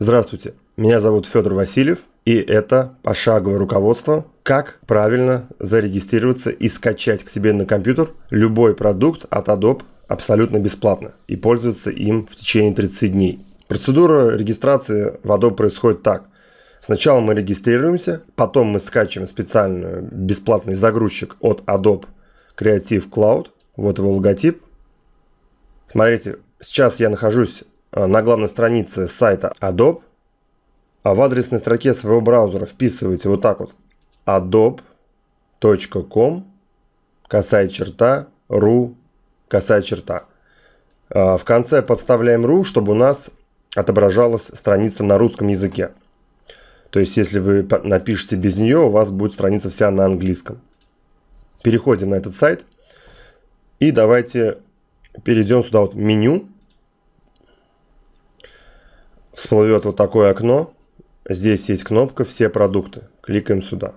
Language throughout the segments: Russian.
Здравствуйте, меня зовут Федор Васильев, и это пошаговое руководство, как правильно зарегистрироваться и скачать к себе на компьютер любой продукт от Adobe абсолютно бесплатно и пользоваться им в течение 30 дней. Процедура регистрации в Adobe происходит так. Сначала мы регистрируемся, потом мы скачиваем специальный бесплатный загрузчик от Adobe Creative Cloud. Вот его логотип. Смотрите, сейчас я нахожусь Э, на главной странице сайта Adobe, а в адресной строке своего браузера вписываете вот так вот adobe.com касая черта ru касая черта. Э, в конце подставляем ru, чтобы у нас отображалась страница на русском языке. То есть, если вы напишете без нее, у вас будет страница вся на английском. Переходим на этот сайт. И давайте перейдем сюда вот меню всплывет вот такое окно. Здесь есть кнопка «Все продукты». Кликаем сюда.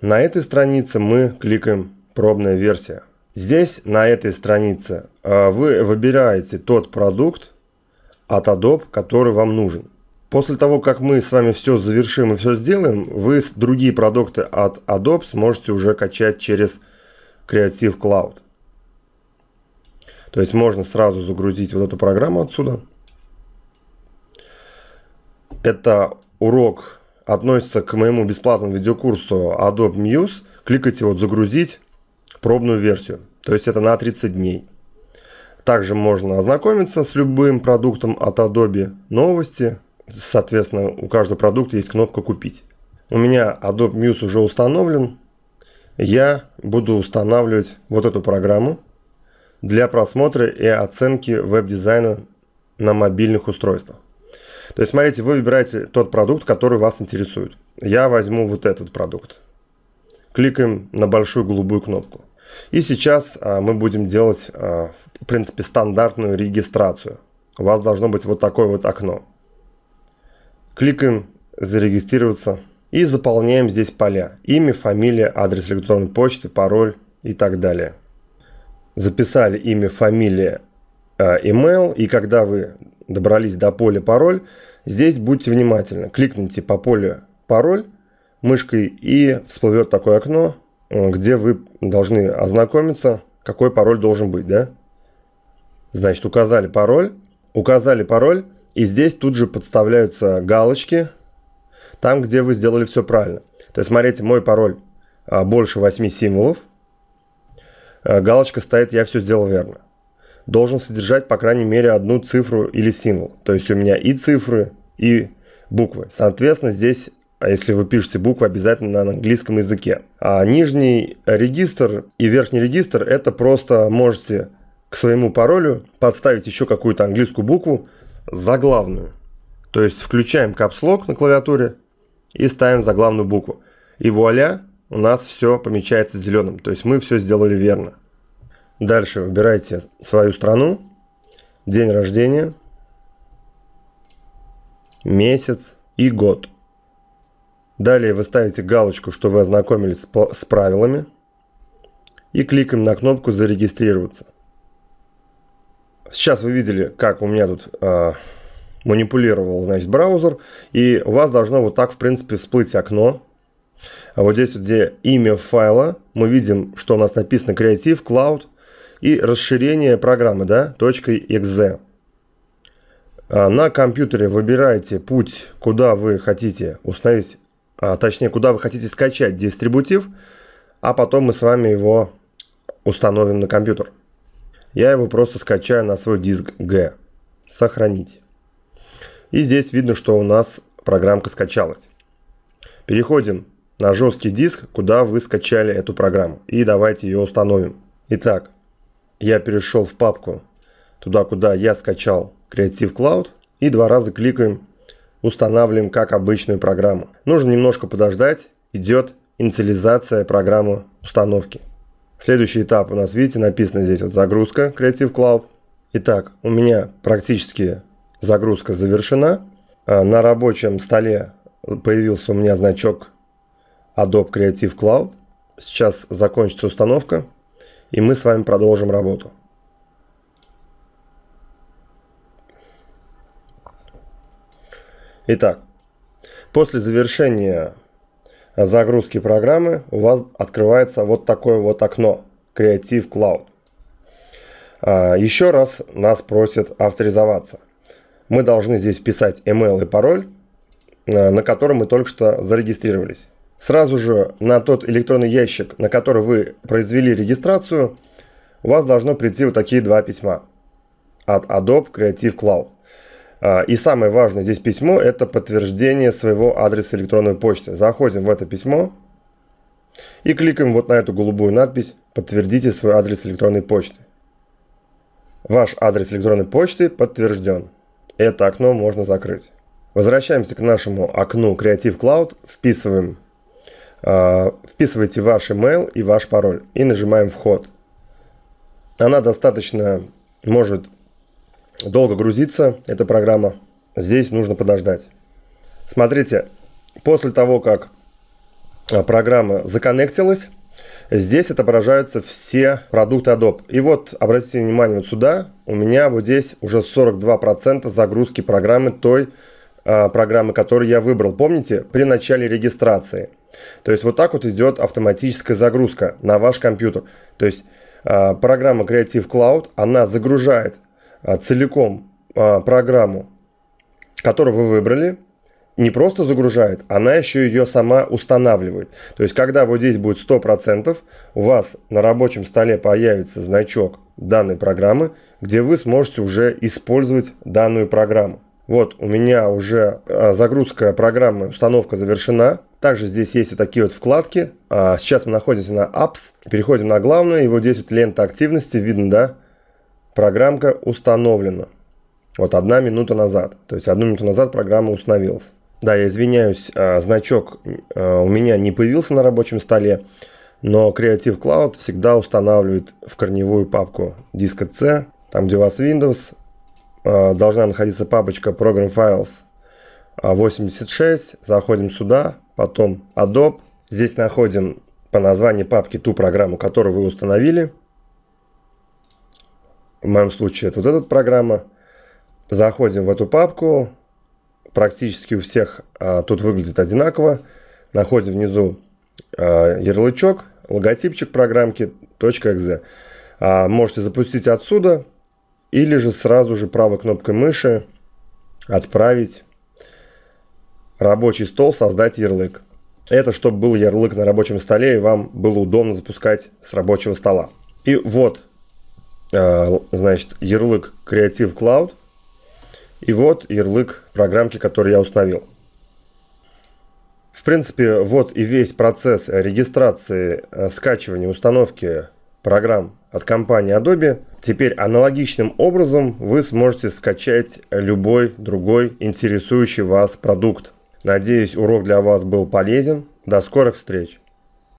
На этой странице мы кликаем «Пробная версия». Здесь, на этой странице, э, вы выбираете тот продукт а от Adobe, который вам нужен. После того, как мы с вами все завершим и все сделаем, вы другие продукты от Adobe сможете уже качать через Creative Cloud. То есть можно сразу загрузить вот эту программу отсюда – это урок относится к моему бесплатному видеокурсу Adobe Muse. Кликайте вот «Загрузить пробную версию». То есть это на 30 дней. Также можно ознакомиться с любым продуктом от Adobe «Новости». Соответственно, у каждого продукта есть кнопка «Купить». У меня Adobe Muse уже установлен. Я буду устанавливать вот эту программу для просмотра и оценки веб-дизайна на мобильных устройствах. То есть, смотрите, вы выбираете тот продукт, который вас интересует. Я возьму вот этот продукт. Кликаем на большую голубую кнопку. И сейчас а, мы будем делать, а, в принципе, стандартную регистрацию. У вас должно быть вот такое вот окно. Кликаем «Зарегистрироваться» и заполняем здесь поля. Имя, фамилия, адрес электронной почты, пароль и так далее. Записали имя, фамилия, а, email, и когда вы добрались до поля пароль, здесь будьте внимательны. Кликните по полю пароль мышкой и всплывет такое окно, э, где вы должны ознакомиться, какой пароль должен быть, да? Значит, указали пароль, указали пароль, и здесь тут же подставляются галочки, там, где вы сделали все правильно. То есть, смотрите, мой пароль а, больше 8 символов. Э, галочка стоит «Я все сделал верно» должен содержать, по крайней мере, одну цифру или символ. То есть у меня и цифры, и буквы. Соответственно, здесь а если вы пишете буквы, обязательно на английском языке. А нижний регистр и верхний регистр это просто можете к своему паролю подставить еще какую-то английскую букву за главную. То есть включаем капслок на клавиатуре и ставим заглавную букву. И вуаля, у нас все помечается зеленым. То есть мы все сделали верно. Дальше выбирайте свою страну, день рождения, месяц и год. Далее вы ставите галочку, что вы ознакомились с правилами и кликаем на кнопку «Зарегистрироваться». Сейчас вы видели, как у меня тут э, манипулировал значит, браузер, и у вас должно вот так, в принципе, всплыть окно. А вот здесь, где имя файла, мы видим, что у нас написано «Креатив», «Cloud», и расширение программы, да, .exe. А, на компьютере выбираете путь, куда вы хотите установить, а, точнее, куда вы хотите скачать дистрибутив, а потом мы с вами его установим на компьютер. Я его просто скачаю на свой диск G. Сохранить. И здесь видно, что у нас программка скачалась. Переходим на жесткий диск, куда вы скачали эту программу. И давайте ее установим. Итак, я перешел в папку, туда, куда я скачал Creative Cloud, и два раза кликаем, устанавливаем как обычную программу. Нужно немножко подождать, идет инициализация программы установки. Следующий этап у нас, видите, написано здесь вот загрузка Creative Cloud. Итак, у меня практически загрузка завершена. А, на рабочем столе появился у меня значок Adobe Creative Cloud. Сейчас закончится установка и мы с вами продолжим работу. Итак, после завершения загрузки программы у вас открывается вот такое вот окно Creative Cloud. А, еще раз нас просят авторизоваться. Мы должны здесь писать email и пароль, а, на котором мы только что зарегистрировались сразу же на тот электронный ящик, на который вы произвели регистрацию, у вас должно прийти вот такие два письма от Adobe Creative Cloud. А, и самое важное здесь письмо – это подтверждение своего адреса электронной почты. Заходим в это письмо и кликаем вот на эту голубую надпись «Подтвердите свой адрес электронной почты». Ваш адрес электронной почты подтвержден. Это окно можно закрыть. Возвращаемся к нашему окну Creative Cloud, вписываем а, вписываете ваш email и ваш пароль и нажимаем «Вход». Она достаточно может долго грузиться, эта программа. Здесь нужно подождать. Смотрите, после того, как а, программа законнектилась, здесь отображаются все продукты Adobe. И вот, обратите внимание вот сюда, у меня вот здесь уже 42% загрузки программы той а, программы, которую я выбрал. Помните, при начале регистрации – то есть вот так вот идет автоматическая загрузка на ваш компьютер. То есть а, программа Creative Cloud, она загружает а, целиком а, программу, которую вы выбрали, не просто загружает, она еще ее сама устанавливает. То есть, когда вот здесь будет 100%, у вас на рабочем столе появится значок данной программы, где вы сможете уже использовать данную программу. Вот у меня уже загрузка программы, установка завершена. Также здесь есть вот такие вот вкладки. А, сейчас мы находимся на Apps. Переходим на главное. И вот здесь вот лента активности. Видно, да? Программка установлена. Вот одна минута назад. То есть одну минуту назад программа установилась. Да, я извиняюсь, а, значок а, у меня не появился на рабочем столе. Но Creative Cloud всегда устанавливает в корневую папку диска C. Там, где у вас Windows, должна находиться папочка Program Files 86. Заходим сюда потом Adobe. Здесь находим по названию папки ту программу, которую вы установили. В моем случае это вот эта программа. Заходим в эту папку. Практически у всех а, тут выглядит одинаково. Находим внизу а, ярлычок, логотипчик программки .exe. А, можете запустить отсюда или же сразу же правой кнопкой мыши отправить рабочий стол создать ярлык. Это чтобы был ярлык на рабочем столе и вам было удобно запускать с рабочего стола. И вот, э, значит, ярлык Creative Cloud. И вот ярлык программки, который я установил. В принципе, вот и весь процесс регистрации, э, скачивания, установки программ от компании Adobe. Теперь аналогичным образом вы сможете скачать любой другой интересующий вас продукт. Надеюсь, урок для вас был полезен. До скорых встреч!